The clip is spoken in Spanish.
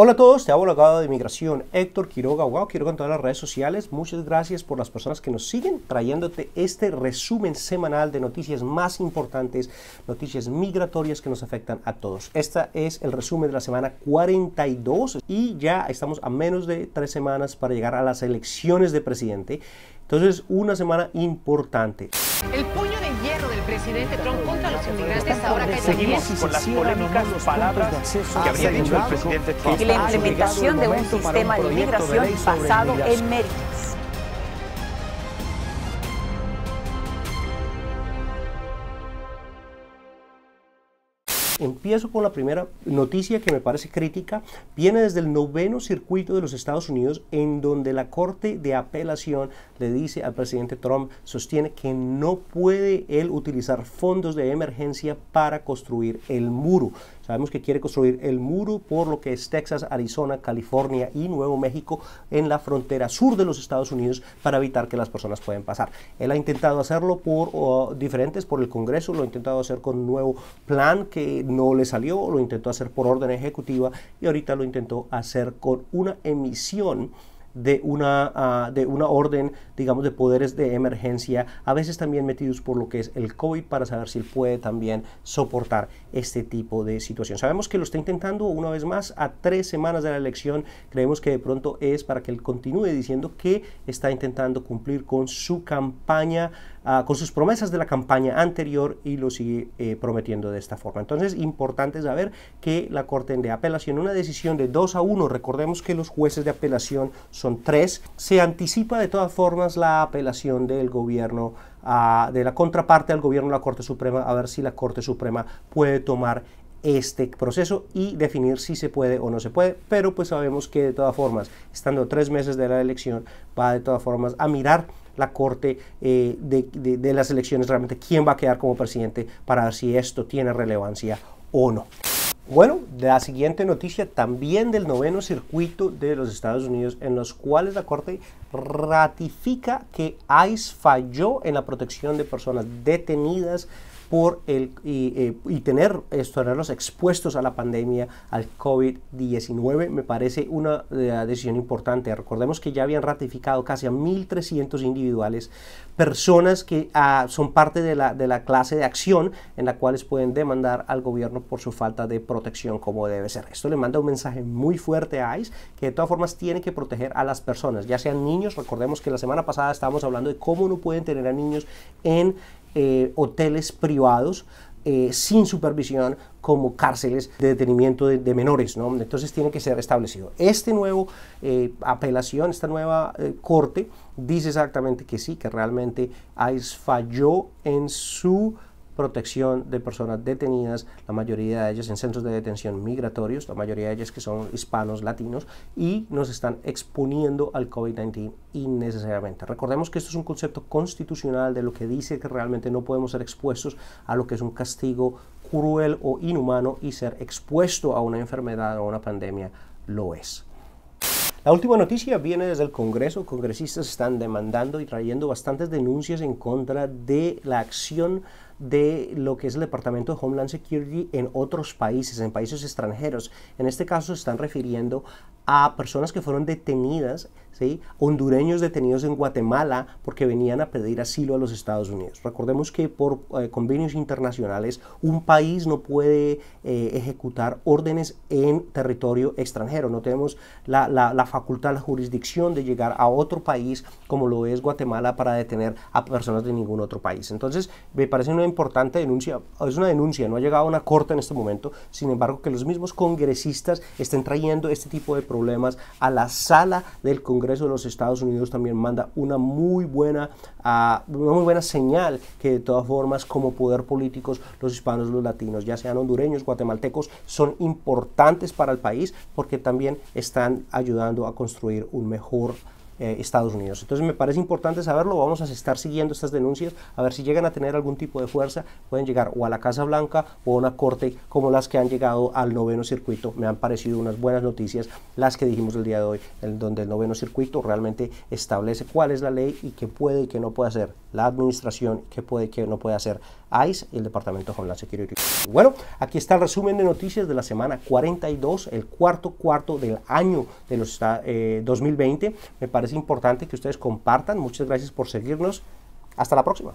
Hola a todos, te hablo abogado de inmigración Héctor Quiroga, wow, Quiroga en todas las redes sociales. Muchas gracias por las personas que nos siguen trayéndote este resumen semanal de noticias más importantes, noticias migratorias que nos afectan a todos. Este es el resumen de la semana 42 y ya estamos a menos de tres semanas para llegar a las elecciones de presidente. Entonces, una semana importante. El presidente Trump contra los inmigrantes ahora que Seguimos con las polémicas palabras que habría dicho el presidente Trump. Y la implementación de un sistema de inmigración basado en méritos. Empiezo con la primera noticia que me parece crítica. Viene desde el noveno circuito de los Estados Unidos en donde la Corte de Apelación le dice al presidente Trump, sostiene que no puede él utilizar fondos de emergencia para construir el muro. Sabemos que quiere construir el muro por lo que es Texas, Arizona, California y Nuevo México en la frontera sur de los Estados Unidos para evitar que las personas puedan pasar. Él ha intentado hacerlo por diferentes, por el Congreso, lo ha intentado hacer con un nuevo plan que no le salió, lo intentó hacer por orden ejecutiva y ahorita lo intentó hacer con una emisión de una, ah, de una orden, digamos, de poderes de emergencia, a veces también metidos por lo que es el COVID para saber si él puede también soportar este tipo de situación. Sabemos que lo está intentando una vez más a tres semanas de la elección. Creemos que de pronto es para que él continúe diciendo que está intentando cumplir con su campaña Ah, con sus promesas de la campaña anterior y lo sigue eh, prometiendo de esta forma. Entonces, importante saber que la Corte de Apelación, una decisión de 2 a 1, recordemos que los jueces de apelación son tres, se anticipa de todas formas la apelación del gobierno ah, de la contraparte al gobierno de la Corte Suprema, a ver si la Corte Suprema puede tomar este proceso y definir si se puede o no se puede, pero pues sabemos que de todas formas, estando tres meses de la elección, va de todas formas a mirar la Corte eh, de, de las elecciones realmente quién va a quedar como presidente para ver si esto tiene relevancia o no. Bueno, la siguiente noticia también del noveno circuito de los Estados Unidos, en los cuales la Corte ratifica que ICE falló en la protección de personas detenidas por el, y, eh, tener estos tenerlos expuestos a la pandemia, al COVID-19, me parece una eh, decisión importante. Recordemos que ya habían ratificado casi a 1.300 individuales, personas que ah, son parte de la, clase de acción en la cual pueden demandar al gobierno por su falta de protección como debe ser. Esto le manda un mensaje muy fuerte a ICE, que de todas formas tiene que proteger a las personas, ya sean niños, recordemos que la semana pasada estábamos hablando de cómo no pueden tener a niños en eh, hoteles privados eh, sin supervisión como cárceles de detenimiento de, menores, ¿no? Entonces tiene que ser establecido. Este nuevo eh, apelación, esta nueva corte dice exactamente que sí, que realmente ha falló en su protección de personas detenidas, la mayoría de ellas en centros de detención migratorios, la mayoría de ellas que son hispanos, latinos, y nos están exponiendo al COVID-19 innecesariamente. Recordemos que esto es un concepto constitucional de lo que dice que realmente no podemos ser expuestos a lo que es un castigo cruel o inhumano y ser expuesto a una enfermedad o a una pandemia lo es. La última noticia viene desde el Congreso. Congresistas están demandando y trayendo bastantes denuncias en contra de la acción de lo que es el Departamento de Homeland Security en otros países, en países extranjeros. En este caso se están refiriendo a personas que fueron detenidas, hondureños detenidos en Guatemala porque venían a pedir asilo a los Estados Unidos. Recordemos que por eh, convenios internacionales un país no puede eh, ejecutar órdenes en territorio extranjero. No tenemos la, facultad, la jurisdicción de llegar a otro país como lo es Guatemala para detener a personas de ningún otro país. Entonces me parece una importante denuncia, es una denuncia, no ha llegado a una corte en este momento, sin embargo que los mismos congresistas estén trayendo este tipo de a la sala del Congreso de los Estados Unidos también manda una muy buena, ah, una muy buena señal que de todas formas como poder políticos los hispanos, los latinos, ya sean hondureños, guatemaltecos, son importantes para el país porque también están ayudando a construir un mejor eh, Estados Unidos. Entonces me parece importante saberlo, vamos a estar siguiendo estas denuncias, a ver si llegan a tener algún tipo de fuerza, pueden llegar o a la Casa Blanca o a una corte como las que han llegado al noveno circuito. Me han parecido unas buenas noticias las que dijimos el día de hoy, el, donde el noveno circuito realmente establece cuál es la ley y qué puede y qué no puede hacer la administración, qué puede y qué no puede hacer ICE y el Departamento de Homeland Security. Bueno, aquí está el resumen de noticias de la semana 42, el cuarto cuarto del año de los 2020. Eh, me parece es importante que ustedes compartan. Muchas gracias por seguirnos. Hasta la próxima.